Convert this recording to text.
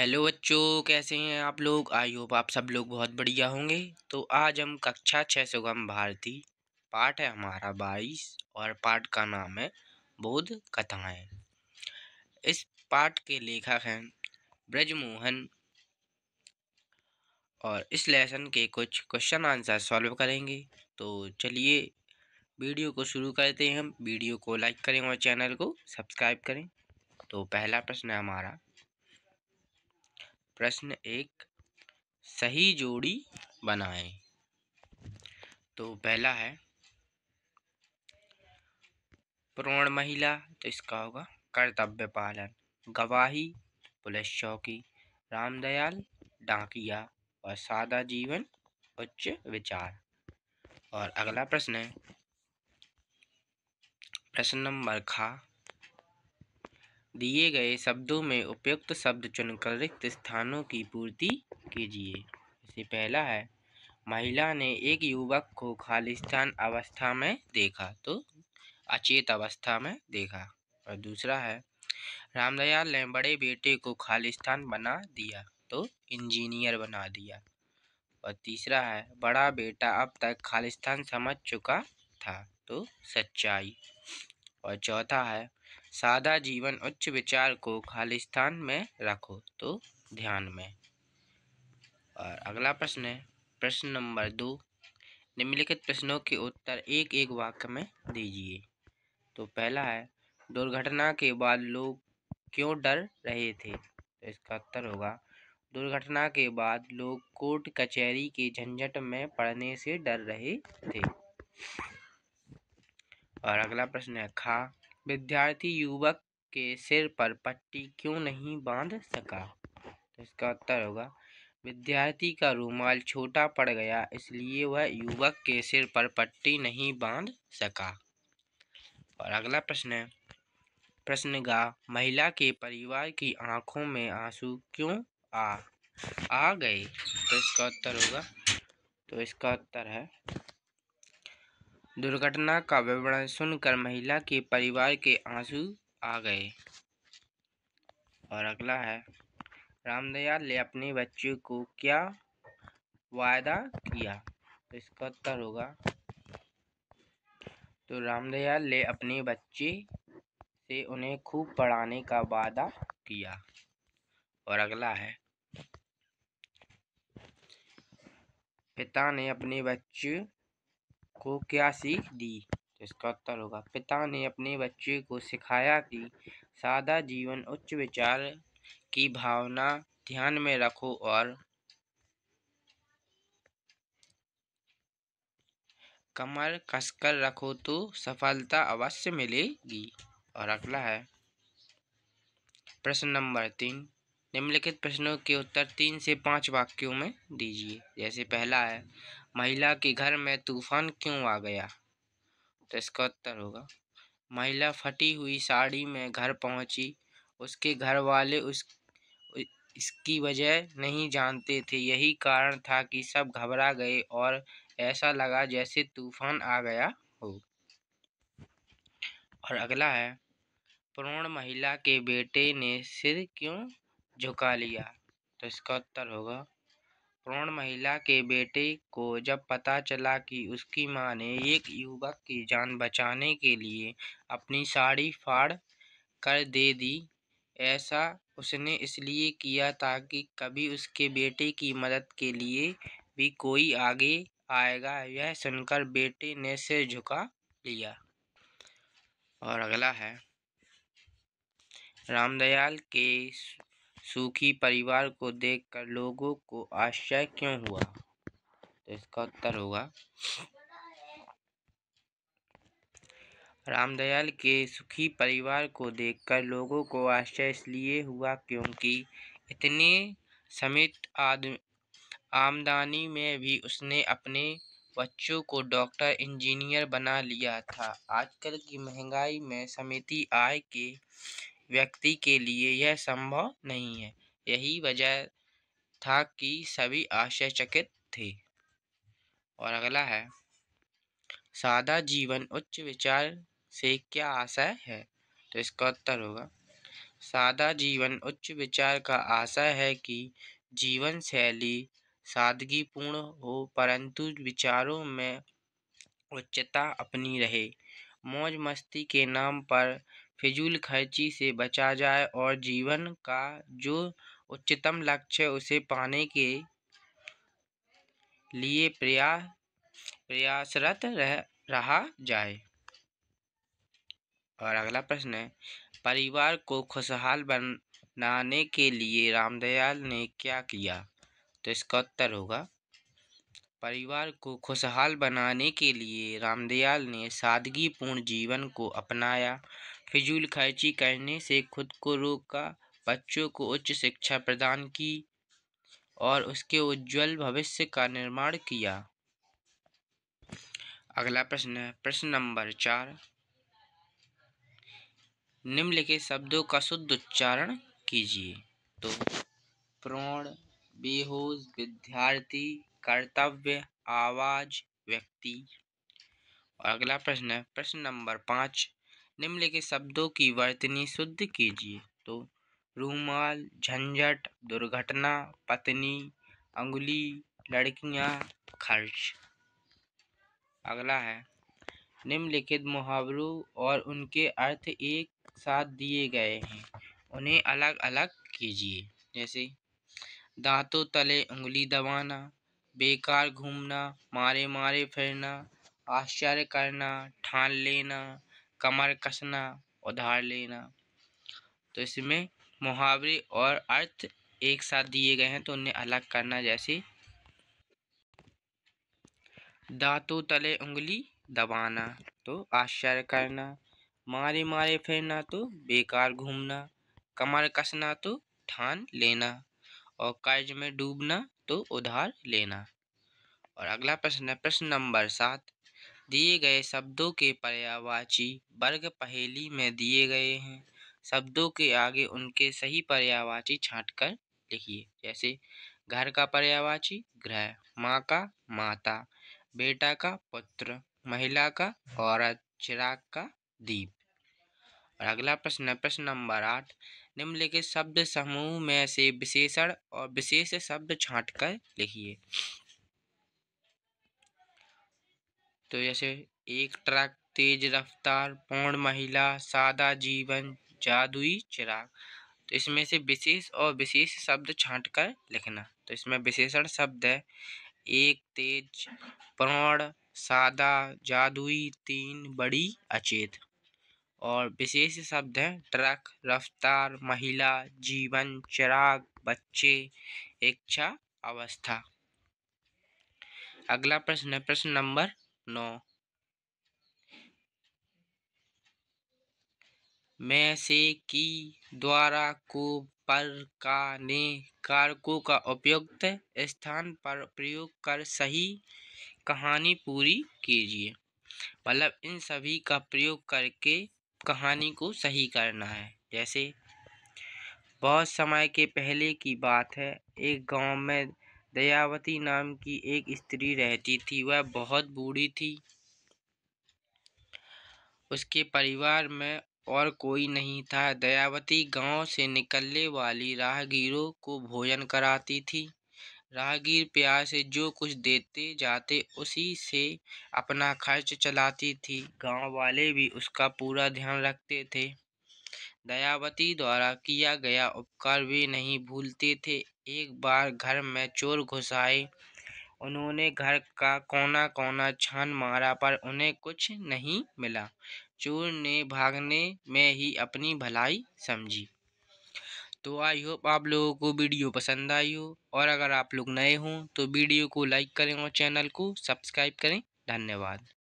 hello बच्चों कैसे हैं आप लोग आई होप आप सब लोग बहुत बढ़िया होंगे तो आज हम कक्षा छः सौ गम भारती पाठ है हमारा बाईस और पाठ का नाम है बोध कथाएं इस पाठ के लेखक हैं ब्रजमोहन और इस लेसन के कुछ क्वेश्चन आंसर सॉल्व करेंगे तो चलिए वीडियो को शुरू करते हैं हम वीडियो को लाइक करें और चैनल को सब्सक्राइब करें तो पहला प्रश्न है हमारा प्रश्न एक सही जोड़ी बनाएं तो पहला है प्रौण महिला तो इसका होगा कर्तव्य पालन गवाही पुलिस चौकी रामदयाल डाकिया और सादा जीवन उच्च विचार और अगला प्रश्न है प्रश्न नंबर खा दिए गए शब्दों में उपयुक्त शब्द चुनकर रिक्त स्थानों की पूर्ति कीजिए इससे पहला है महिला ने एक युवक को खालिस्तान अवस्था में देखा तो अचेत अवस्था में देखा और दूसरा है रामदयाल ने बड़े बेटे को खालिस्तान बना दिया तो इंजीनियर बना दिया और तीसरा है बड़ा बेटा अब तक खालिस्तान समझ चुका था तो सच्चाई और चौथा है सादा जीवन उच्च विचार को खालिस्तान में रखो तो ध्यान में और अगला प्रश्न है प्रश्न नंबर दो निम्नलिखित प्रश्नों के उत्तर एक एक वाक्य में दीजिए तो पहला है दुर्घटना के बाद लोग क्यों डर रहे थे तो इसका उत्तर होगा दुर्घटना के बाद लोग कोर्ट कचहरी के झंझट में पड़ने से डर रहे थे और अगला प्रश्न है खा विद्यार्थी युवक के सिर पर पट्टी क्यों नहीं बांध सका तो इसका उत्तर होगा विद्यार्थी का रूमाल छोटा पड़ गया इसलिए वह युवक के सिर पर पट्टी नहीं बांध सका और अगला प्रश्न है प्रश्न का महिला के परिवार की आंखों में आंसू क्यों आ आ गए तो इसका उत्तर होगा तो इसका उत्तर है दुर्घटना का विवरण सुनकर महिला के परिवार के आंसू आ गए और अगला है रामदयाल ने अपने बच्चे को क्या वायदा किया तो इसका उत्तर होगा तो रामदयाल ने अपने बच्चे से उन्हें खूब पढ़ाने का वादा किया और अगला है पिता ने अपने बच्चे को क्या सीख दी तो इसका उत्तर होगा पिता ने अपने बच्चे को सिखाया कि सादा जीवन उच्च विचार की भावना ध्यान में रखो और कमर कसकर रखो तो सफलता अवश्य मिलेगी और अगला है प्रश्न नंबर तीन निम्नलिखित प्रश्नों के उत्तर तीन से पाँच वाक्यों में दीजिए जैसे पहला है महिला के घर में तूफान क्यों आ गया तो इसका उत्तर होगा महिला फटी हुई साड़ी में घर पहुंची उसके घर वाले उस इसकी वजह नहीं जानते थे यही कारण था कि सब घबरा गए और ऐसा लगा जैसे तूफान आ गया हो और अगला है प्रौण महिला के बेटे ने सिर क्यों झुका लिया तो इसका उत्तर होगा प्रौण महिला के बेटे को जब पता चला कि उसकी मां ने एक युवक की जान बचाने के लिए अपनी साड़ी फाड़ कर दे दी ऐसा उसने इसलिए किया ताकि कभी उसके बेटे की मदद के लिए भी कोई आगे आएगा यह सुनकर बेटे ने सिर झुका लिया और अगला है रामदयाल के सुखी परिवार को देखकर लोगों को आश्चर्य क्यों हुआ तो इसका उत्तर होगा रामदयाल के सुखी परिवार को देखकर लोगों को आश्चर्य इसलिए हुआ क्योंकि इतने समित आदमी आमदनी में भी उसने अपने बच्चों को डॉक्टर इंजीनियर बना लिया था आजकल की महंगाई में समिति आय के व्यक्ति के लिए यह संभव नहीं है यही वजह था कि सभी आश्चर्यचकित थे और अगला है सादा जीवन उच्च विचार से क्या आशय है तो इसका उत्तर होगा सादा जीवन उच्च विचार का आशय है कि जीवन शैली सादगीपूर्ण हो परंतु विचारों में उच्चता अपनी रहे मौज मस्ती के नाम पर फिजूल खर्ची से बचा जाए और जीवन का जो उच्चतम लक्ष्य उसे पाने के लिए प्रयास प्रयासरत रह रहा जाए और अगला प्रश्न है परिवार को खुशहाल बनाने के लिए रामदयाल ने क्या किया तो इसका उत्तर होगा परिवार को खुशहाल बनाने के लिए रामदयाल ने सादगीपूर्ण जीवन को अपनाया फिजूल खर्ची करने से खुद को रोका बच्चों को उच्च शिक्षा प्रदान की और उसके उज्जवल भविष्य का निर्माण किया अगला प्रश्न है प्रश्न नंबर चार निम्नलिखित शब्दों का शुद्ध उच्चारण कीजिए तो प्रौण बेहोश विद्यार्थी कर्तव्य आवाज व्यक्ति और अगला प्रश्न है प्रश्न नंबर पाँच निम्नलिखित शब्दों की वर्तनी शुद्ध कीजिए तो रूमाल झंझट दुर्घटना पत्नी अंगुली लड़कियां खर्च अगला है निम्नलिखित मुहावरों और उनके अर्थ एक साथ दिए गए हैं उन्हें अलग अलग कीजिए जैसे दांतों तले उंगली दबाना बेकार घूमना मारे मारे फिरना आश्चर्य करना ठान लेना कमर कसना उधार लेना तो इसमें मुहावरे और अर्थ एक साथ दिए गए हैं तो उन्हें अलग करना जैसे दांतों तले उंगली दबाना तो आश्चर्य करना मारे मारे फिरना तो बेकार घूमना कमर कसना तो ठान लेना और कर्ज में डूबना तो उधार लेना और अगला प्रश्न है प्रश्न नंबर सात दिए गए शब्दों के पर्यायवाची वर्ग पहेली में दिए गए हैं शब्दों के आगे उनके सही पर्यायवाची छांटकर लिखिए जैसे घर का पर्यायवाची गृह माँ का माता बेटा का पुत्र महिला का औरत चिराग का दीप और अगला प्रश्न है प्रश्न नंबर आठ निम्नलिखित शब्द समूह में से विशेषण और विशेष शब्द छांट कर लिखिए तो जैसे एक ट्रक तेज रफ्तार पौण महिला सादा जीवन जादुई चिराग तो इसमें से विशेष और विशेष शब्द छाँट कर लिखना तो इसमें विशेषण शब्द है एक तेज प्रौण सादा जादुई तीन बड़ी अचेत और विशेष शब्द है ट्रक रफ्तार महिला जीवन चिराग बच्चे इच्छा अवस्था अगला प्रश्न है प्रश्न नंबर नौ में से की द्वारा को पर का ने कारकों का उपयुक्त स्थान पर प्रयोग कर सही कहानी पूरी कीजिए मतलब इन सभी का प्रयोग करके कहानी को सही करना है जैसे बहुत समय के पहले की बात है एक गांव में दयावती नाम की एक स्त्री रहती थी वह बहुत बूढ़ी थी उसके परिवार में और कोई नहीं था दयावती गांव से निकलने वाली राहगीरों को भोजन कराती थी राहगीर प्यार से जो कुछ देते जाते उसी से अपना खर्च चलाती थी गांव वाले भी उसका पूरा ध्यान रखते थे दयावती द्वारा किया गया उपकार वे नहीं भूलते थे एक बार घर में चोर घुस आए उन्होंने घर का कोना कोना छान मारा पर उन्हें कुछ नहीं मिला चोर ने भागने में ही अपनी भलाई समझी तो आई होप आप लोगों को वीडियो पसंद आई हो और अगर आप लोग नए हों तो वीडियो को लाइक करें और चैनल को सब्सक्राइब करें धन्यवाद